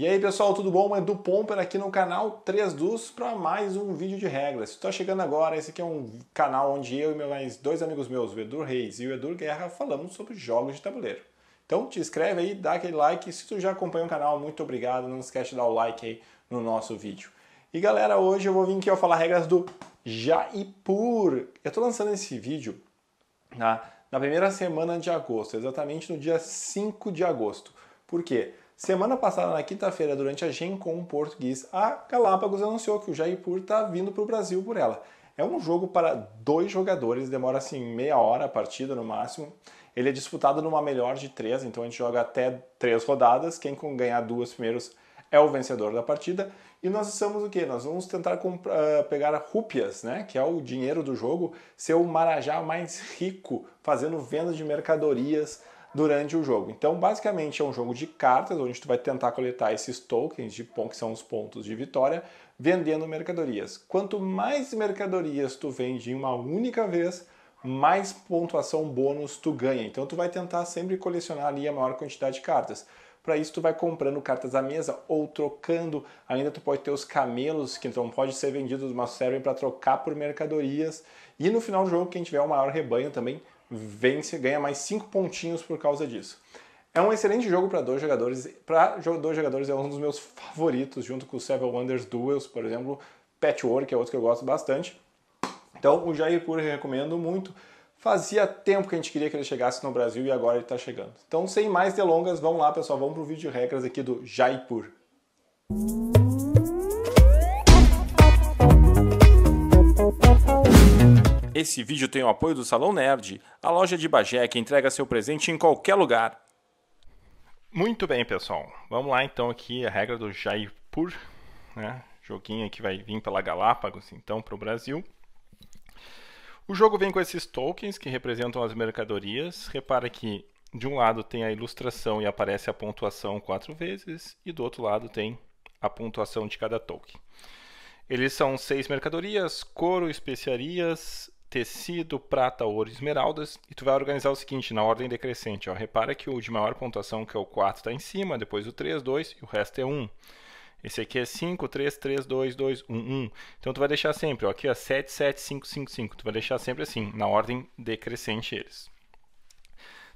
E aí pessoal, tudo bom? É Pomper aqui no canal 3 dos para mais um vídeo de regras. Se tá chegando agora, esse aqui é um canal onde eu e meus dois amigos meus, o Edu Reis e o Edu Guerra, falamos sobre jogos de tabuleiro. Então te inscreve aí, dá aquele like. Se tu já acompanha o canal, muito obrigado. Não esquece de dar o like aí no nosso vídeo. E galera, hoje eu vou vir aqui eu falar regras do Jaipur. Eu tô lançando esse vídeo na, tá? na primeira semana de agosto, exatamente no dia 5 de agosto. Por quê? Semana passada, na quinta-feira, durante a Gen Con Português, a Galápagos anunciou que o Jaipur está vindo para o Brasil por ela. É um jogo para dois jogadores, demora assim meia hora a partida no máximo. Ele é disputado numa melhor de três, então a gente joga até três rodadas. Quem ganhar duas primeiros é o vencedor da partida. E nós estamos o quê? Nós vamos tentar comprar, ah, pegar rúpias, né? Que é o dinheiro do jogo, ser o marajá mais rico, fazendo venda de mercadorias, durante o jogo. Então, basicamente, é um jogo de cartas onde tu vai tentar coletar esses tokens de que são os pontos de vitória, vendendo mercadorias. Quanto mais mercadorias tu vende em uma única vez, mais pontuação bônus tu ganha. Então, tu vai tentar sempre colecionar ali a maior quantidade de cartas. Para isso, tu vai comprando cartas à mesa ou trocando. Ainda tu pode ter os camelos, que então pode ser vendidos, mas servem para trocar por mercadorias. E no final do jogo, quem tiver o maior rebanho também vence, ganha mais 5 pontinhos por causa disso. É um excelente jogo para dois jogadores. Para dois jogadores é um dos meus favoritos, junto com o Seven Wonders Duels, por exemplo, Patchwork é outro que eu gosto bastante. Então o Jair Pura eu recomendo muito. Fazia tempo que a gente queria que ele chegasse no Brasil e agora ele está chegando. Então, sem mais delongas, vamos lá, pessoal, vamos para o vídeo de regras aqui do Jaipur. Música Esse vídeo tem o apoio do Salão Nerd, a loja de Bagé que entrega seu presente em qualquer lugar. Muito bem, pessoal. Vamos lá então aqui a regra do Jaipur, né? Joguinho que vai vir pela Galápagos então para o Brasil. O jogo vem com esses tokens que representam as mercadorias. Repara que de um lado tem a ilustração e aparece a pontuação quatro vezes, e do outro lado tem a pontuação de cada token. Eles são seis mercadorias: couro, especiarias, tecido, prata, ouro esmeraldas, e tu vai organizar o seguinte, na ordem decrescente, ó. repara que o de maior pontuação, que é o 4, está em cima, depois o 3, 2 e o resto é 1. Esse aqui é 5, 3, 3, 2, 2, 1, 1. Então tu vai deixar sempre, ó, aqui ó, 7, 7, 5, 5, 5. Tu vai deixar sempre assim, na ordem decrescente eles.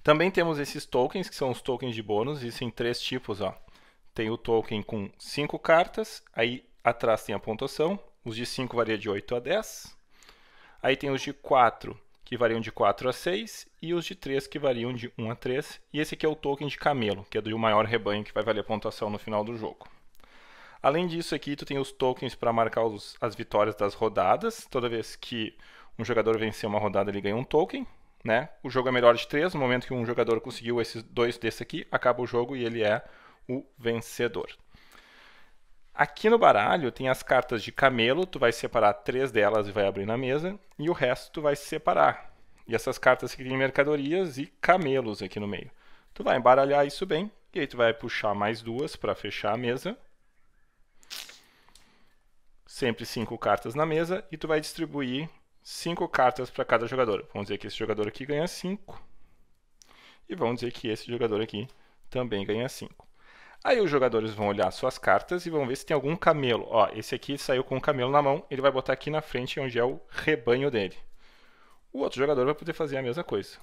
Também temos esses tokens, que são os tokens de bônus, isso em três tipos, ó. Tem o token com 5 cartas, aí atrás tem a pontuação, os de 5 varia de 8 a 10, Aí tem os de 4, que variam de 4 a 6, e os de 3, que variam de 1 a 3. E esse aqui é o token de camelo, que é do maior rebanho, que vai valer a pontuação no final do jogo. Além disso aqui, tu tem os tokens para marcar os, as vitórias das rodadas. Toda vez que um jogador vencer uma rodada, ele ganha um token. Né? O jogo é melhor de 3, no momento que um jogador conseguiu esses dois desse aqui, acaba o jogo e ele é o vencedor. Aqui no baralho tem as cartas de camelo, tu vai separar três delas e vai abrir na mesa, e o resto tu vai separar. E essas cartas aqui tem mercadorias e camelos aqui no meio. Tu vai embaralhar isso bem, e aí tu vai puxar mais duas para fechar a mesa. Sempre cinco cartas na mesa, e tu vai distribuir cinco cartas para cada jogador. Vamos dizer que esse jogador aqui ganha cinco, e vamos dizer que esse jogador aqui também ganha cinco. Aí os jogadores vão olhar suas cartas e vão ver se tem algum camelo. Ó, esse aqui saiu com um camelo na mão, ele vai botar aqui na frente onde é o rebanho dele. O outro jogador vai poder fazer a mesma coisa.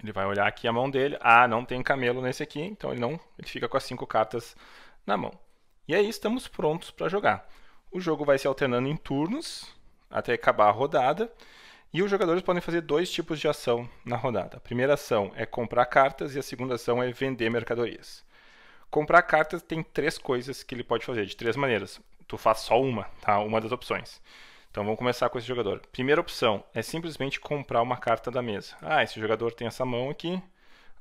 Ele vai olhar aqui a mão dele. Ah, não tem camelo nesse aqui, então ele não, ele fica com as cinco cartas na mão. E aí estamos prontos para jogar. O jogo vai se alternando em turnos até acabar a rodada. E os jogadores podem fazer dois tipos de ação na rodada. A primeira ação é comprar cartas e a segunda ação é vender mercadorias. Comprar cartas tem três coisas que ele pode fazer, de três maneiras. Tu faz só uma, tá? Uma das opções. Então vamos começar com esse jogador. Primeira opção é simplesmente comprar uma carta da mesa. Ah, esse jogador tem essa mão aqui.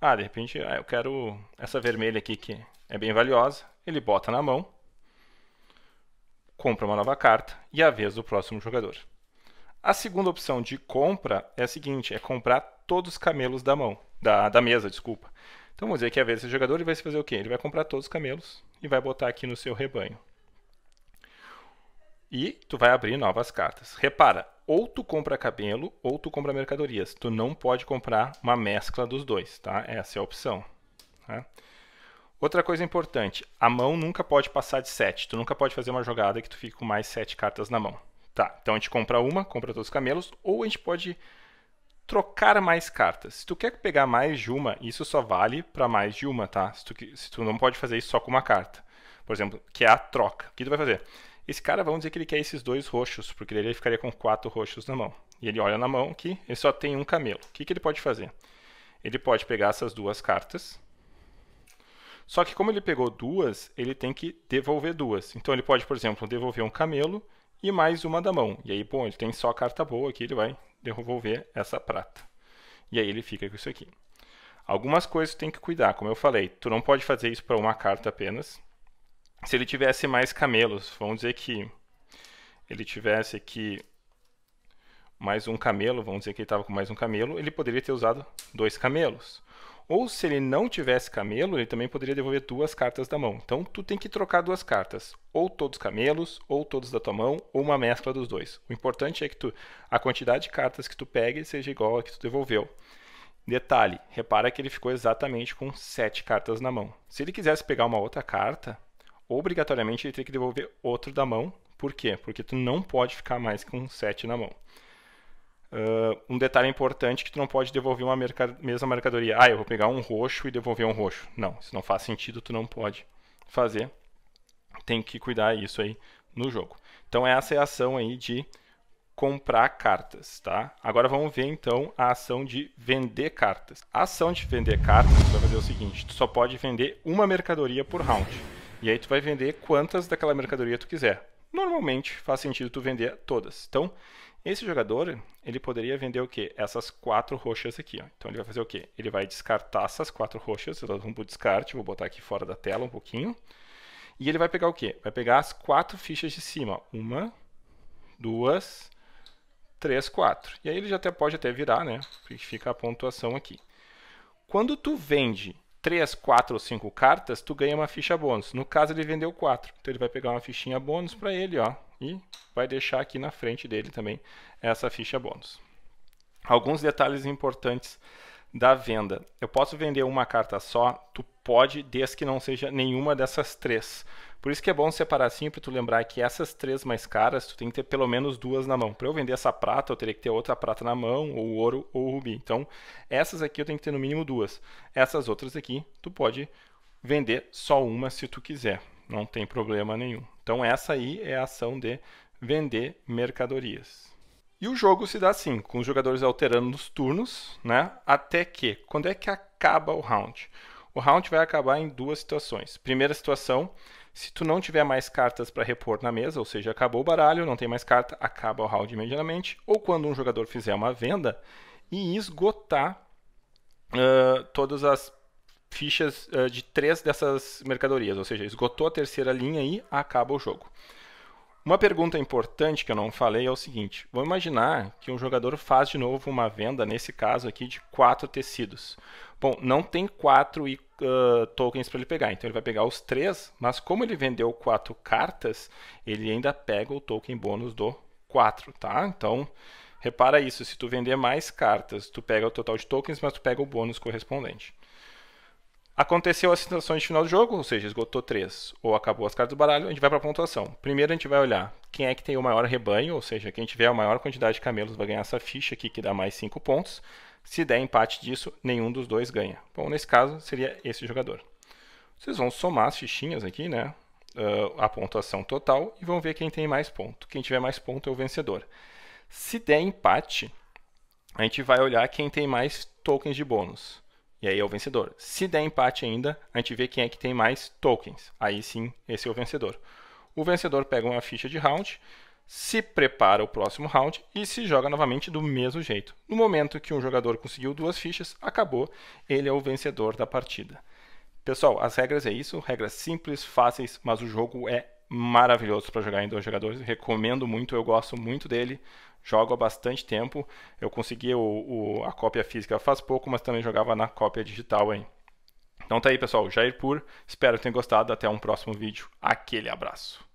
Ah, de repente ah, eu quero essa vermelha aqui que é bem valiosa. Ele bota na mão, compra uma nova carta e a vez do próximo jogador. A segunda opção de compra é a seguinte: é comprar todos os camelos da mão, da, da mesa, desculpa. Então vamos dizer que a vez esse jogador ele vai se fazer o quê? Ele vai comprar todos os camelos e vai botar aqui no seu rebanho. E tu vai abrir novas cartas. Repara, ou tu compra camelo ou tu compra mercadorias. Tu não pode comprar uma mescla dos dois, tá? Essa é a opção. Tá? Outra coisa importante, a mão nunca pode passar de 7. Tu nunca pode fazer uma jogada que tu fique com mais 7 cartas na mão. Tá, então a gente compra uma, compra todos os camelos, ou a gente pode trocar mais cartas. Se tu quer pegar mais de uma, isso só vale para mais de uma, tá? Se tu, se tu, não pode fazer isso só com uma carta. Por exemplo, que é a troca. O que tu vai fazer? Esse cara, vamos dizer que ele quer esses dois roxos, porque ele ficaria com quatro roxos na mão. E ele olha na mão que ele só tem um camelo. O que, que ele pode fazer? Ele pode pegar essas duas cartas. Só que como ele pegou duas, ele tem que devolver duas. Então ele pode, por exemplo, devolver um camelo e mais uma da mão. E aí, bom, ele tem só carta boa aqui, ele vai devolver essa prata. E aí ele fica com isso aqui. Algumas coisas tem que cuidar, como eu falei, tu não pode fazer isso para uma carta apenas. Se ele tivesse mais camelos, vamos dizer que ele tivesse aqui mais um camelo, vamos dizer que ele estava com mais um camelo, ele poderia ter usado dois camelos. Ou se ele não tivesse camelo, ele também poderia devolver duas cartas da mão. Então tu tem que trocar duas cartas, ou todos camelos, ou todos da tua mão, ou uma mescla dos dois. O importante é que tu, a quantidade de cartas que tu pegue seja igual à que tu devolveu. Detalhe, repara que ele ficou exatamente com sete cartas na mão. Se ele quisesse pegar uma outra carta, obrigatoriamente ele teria que devolver outro da mão. Por quê? Porque tu não pode ficar mais com sete na mão. Uh, um detalhe importante que tu não pode devolver uma mesma mercadoria. Ah, eu vou pegar um roxo e devolver um roxo. Não, isso não faz sentido, tu não pode fazer. Tem que cuidar isso aí no jogo. Então essa é a ação aí de comprar cartas, tá? Agora vamos ver então a ação de vender cartas. A ação de vender cartas vai fazer o seguinte, tu só pode vender uma mercadoria por round. E aí tu vai vender quantas daquela mercadoria tu quiser. Normalmente faz sentido tu vender todas. Então, esse jogador, ele poderia vender o quê? Essas quatro roxas aqui. Ó. Então ele vai fazer o quê? Ele vai descartar essas quatro roxas, eu para o descarte, vou botar aqui fora da tela um pouquinho. E ele vai pegar o quê? Vai pegar as quatro fichas de cima. Uma, duas, três, quatro. E aí ele já até pode até virar, né? Porque fica a pontuação aqui. Quando tu vende 3, 4 ou 5 cartas, tu ganha uma ficha bônus. No caso, ele vendeu 4. Então ele vai pegar uma fichinha bônus para ele, ó, e vai deixar aqui na frente dele também essa ficha bônus. Alguns detalhes importantes da venda. Eu posso vender uma carta só, tu pode, desde que não seja nenhuma dessas três. Por isso que é bom separar assim para tu lembrar que essas três mais caras, tu tem que ter pelo menos duas na mão. Para eu vender essa prata, eu teria que ter outra prata na mão, ou ouro, ou rubi. Então, essas aqui eu tenho que ter no mínimo duas. Essas outras aqui, tu pode vender só uma se tu quiser. Não tem problema nenhum. Então, essa aí é a ação de vender mercadorias. E o jogo se dá assim, com os jogadores alterando nos turnos, né? Até que, quando é que acaba o round? O round vai acabar em duas situações. Primeira situação, se tu não tiver mais cartas para repor na mesa, ou seja, acabou o baralho, não tem mais carta, acaba o round imediatamente, ou quando um jogador fizer uma venda e esgotar uh, todas as fichas uh, de três dessas mercadorias, ou seja, esgotou a terceira linha e acaba o jogo. Uma pergunta importante que eu não falei é o seguinte: vamos imaginar que um jogador faz de novo uma venda, nesse caso aqui, de quatro tecidos. Bom, não tem quatro uh, tokens para ele pegar, então ele vai pegar os três, mas como ele vendeu quatro cartas, ele ainda pega o token bônus do 4, tá? Então, repara isso, se tu vender mais cartas, tu pega o total de tokens, mas tu pega o bônus correspondente. Aconteceu as situações de final do jogo, ou seja, esgotou três ou acabou as cartas do baralho, a gente vai para a pontuação. Primeiro a gente vai olhar quem é que tem o maior rebanho, ou seja, quem tiver a maior quantidade de camelos vai ganhar essa ficha aqui que dá mais cinco pontos. Se der empate disso, nenhum dos dois ganha. Bom, nesse caso seria esse jogador. Vocês vão somar as fichinhas aqui, né? Uh, a pontuação total e vão ver quem tem mais ponto. Quem tiver mais ponto é o vencedor. Se der empate, a gente vai olhar quem tem mais tokens de bônus. E aí é o vencedor. Se der empate ainda, a gente vê quem é que tem mais tokens. Aí sim, esse é o vencedor. O vencedor pega uma ficha de round, se prepara o próximo round e se joga novamente do mesmo jeito. No momento que um jogador conseguiu duas fichas, acabou, ele é o vencedor da partida. Pessoal, as regras é isso, regras simples, fáceis, mas o jogo é maravilhoso para jogar em dois jogadores. Recomendo muito, eu gosto muito dele. Jogo há bastante tempo. Eu consegui o, o, a cópia física faz pouco, mas também jogava na cópia digital hein Então tá aí, pessoal. Jair Pur. Espero que tenham gostado. Até um próximo vídeo. Aquele abraço.